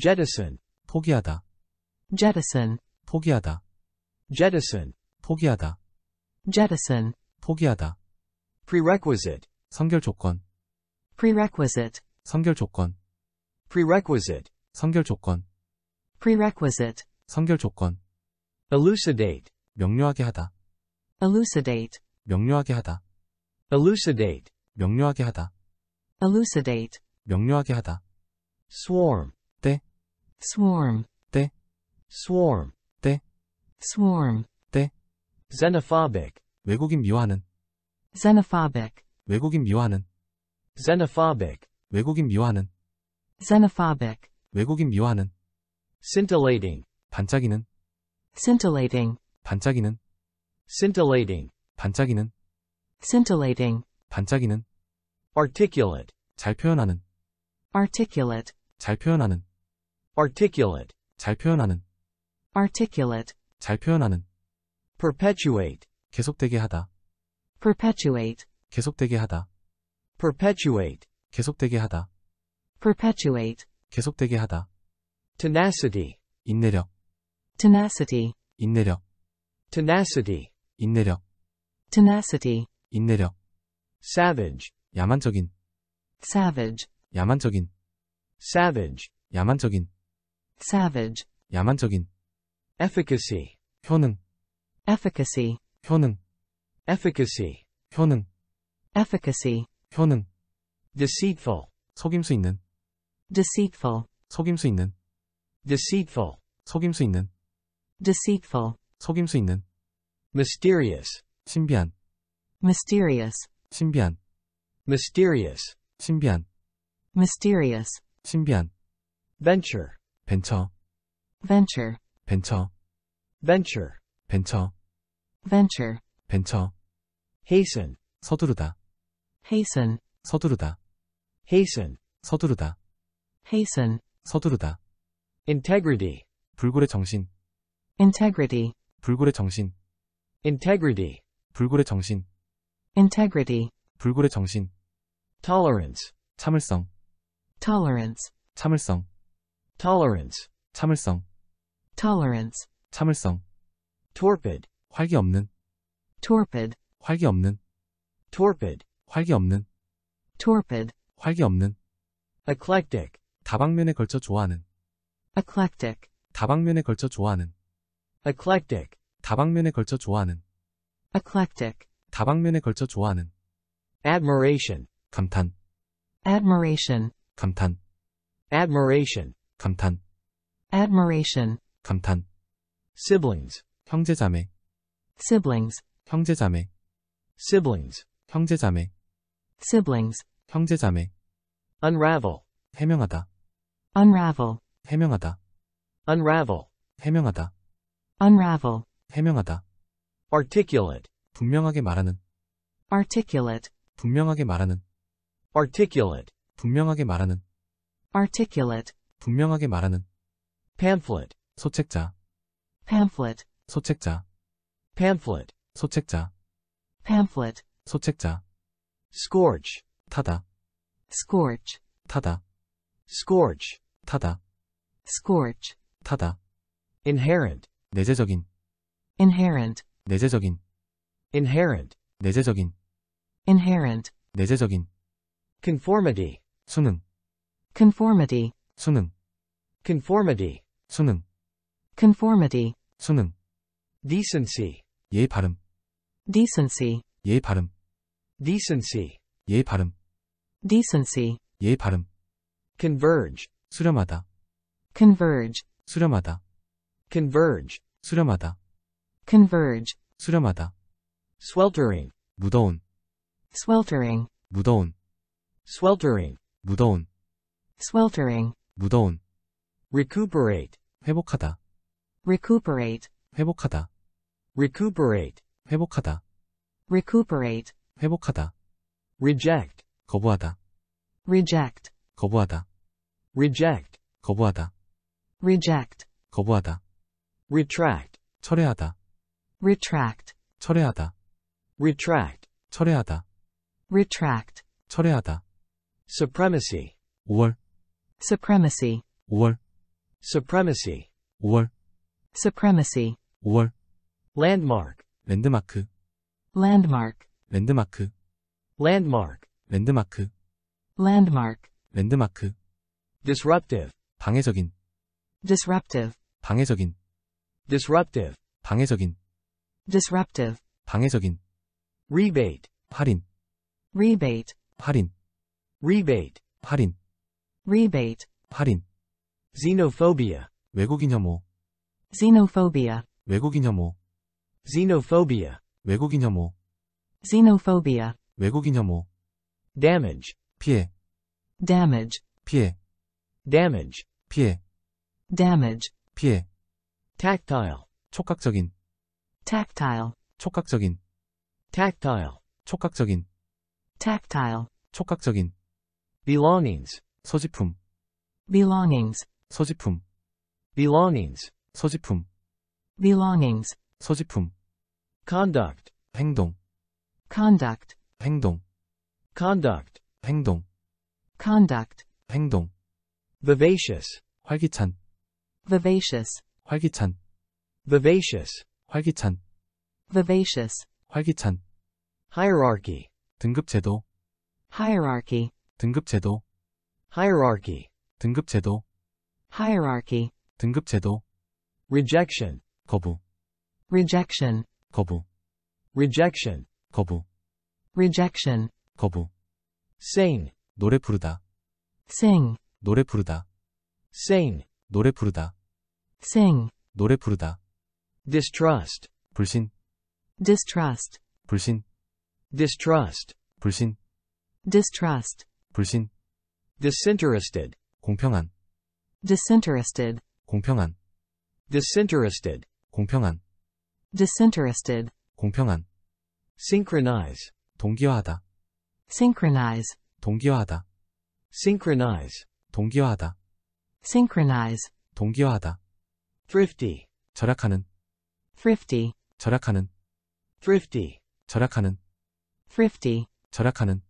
jettison, 포기하다, jettison, 포기하다, jettison, 포기하다, jettison, 포기하다. prerequisite, 선결 조건, prerequisite, 선결 조건, prerequisite, 선결 조건, prerequisite, 선결 조건. elucidate, 명료하게 하다, elucidate, 명료하게 하다, elucidate, 명료하게 하다, elucidate, 명료하게 하다. swarm, swarm, the, swarm, the, swarm, the, xenophobic, 외국인 미워하는, xenophobic, 외국인 미워하는, xenophobic, 외국인 미워하는, xenophobic, 외국인 미워하는, scintillating, 반짝이는, scintillating, 반짝이는, scintillating, 반짝이는, scintillating, 반짝이는, articulate, 잘 표현하는, articulate, 잘 표현하는, articulate 잘 표현하는 articulate 잘 표현하는 perpetuate 계속되게 하다 perpetuate 계속되게 하다 perpetuate 계속되게 하다 perpetuate 계속되게 하다 tenacity 인내력 tenacity 인내력 tenacity 인내력 tenacity 인내력 savage 야만적인 savage 야만적인 savage 야만적인 savage, 야만적인, efficacy, 효능, efficacy, 효능, efficacy, 효능, efficacy, 효능, deceitful, 속임수 있는, deceitful, 속임수 있는, deceitful, 속임수 있는, deceitful, 속임수 있는, mysterious, 신비한, mysterious, 신비한, mysterious, 신비한, mysterious, 신비한, venture, 벤처 venture 벤처 venture 벤처 venture 벤처 hasten 서두르다 hasten 서두르다 hasten 서두르다 hasten 서두르다 integrity 불굴의 정신 integrity 불굴의 정신 integrity 불굴의 정신 integrity 불굴의 정신 tolerance 참을성 tolerance 참을성 tolerance, 참을성, tolerance, 참을성, torpid, 활기 없는, torpid, 활기 없는, torpid, 활기 없는, torpid, 활기 없는, eclectic, 다방면에 걸쳐 좋아하는, eclectic, 다방면에 걸쳐 좋아하는, eclectic, 다방면에 걸쳐 좋아하는, eclectic, 다방면에 걸쳐 좋아하는, admiration, 감탄, admiration, 감탄, admiration, 감탄 admiration 감탄 siblings 형제자매 siblings 형제자매 siblings 형제자매 siblings 형제자매 unravel 해명하다 unravel 해명하다 unravel 해명하다 unravel 해명하다 articulate 분명하게 말하는 articulate 분명하게 말하는 articulate 분명하게 말하는 articulate 분명하게 말하는 pamphlet 소책자 pamphlet 소책자 pamphlet 소책자 pamphlet 소책자 scorch 타다 scorch 타다 scorch 타다 scorch 타다 inherent 내재적인 inherent 내재적인 inherent 내재적인 inherent 내재적인 conformity 수능 conformity 수능 conformity 수능 conformity 수능 decency 예의 발음 decency 예의 발음 decency 예의 발음 decency 예의 발음 converge 수렴하다 converge 수렴하다 converge 수렴하다 converge 수렴하다 sweltering 무더운 sweltering 무더운 sweltering 무더운 sweltering 무더운 recuperate 회복하다 recuperate 회복하다 recuperate 회복하다 recuperate 회복하다 reject 거부하다 reject 거부하다 reject 거부하다 reject 거부하다 retract 철회하다 retract 철회하다 retract 철회하다 retract 철회하다 supremacy 우월. supremacy 우월 supremacy war. supremacy war. landmark 랜드마크 landmark 랜드마크 landmark 랜드마크 landmark 랜드마크 disruptive 방해적인 disruptive 방해적인 disruptive 방해적인 disruptive 방해적인 rebate 할인 rebate 할인 rebate 할인 rebate 할인 xenophobia 외국인 혐오 xenophobia 외국인 혐오 xenophobia 외국인 혐오 xenophobia 외국인 혐오 damage 피해 damage 피해 damage 피해 damage 피해 tactile 촉각적인 tactile 촉각적인 tactile 촉각적인 tactile 촉각적인 belongings 소지품 belongings 소지품 belongings 소지품 belongings 소지품 conduct 행동 conduct 행동 conduct 행동 conduct 행동 vivacious 활기찬 vivacious 활기찬 vivacious 활기찬 vivacious 활기찬 hierarchy 등급 제도 hierarchy 등급 제도 hierarchy 등급 제도 hierarchy 등급 제도 rejection 거부 rejection 거부 rejection 거부 rejection 거부 sing 노래 부르다 sing 노래 부르다 sing 노래 부르다 sing 노래 부르다 distrust 불신 distrust 불신 distrust 불신 distrust 불신 disinterested 공평한 disinterested 공평한 disinterested 공평한 disinterested 공평한 synchronize 동기화하다 synchronize 동기화하다 synchronize 동기화하다 synchronize 동기화하다 thrifty 절약하는 thrifty 절약하는 thrifty 절약하는 thrifty 절약하는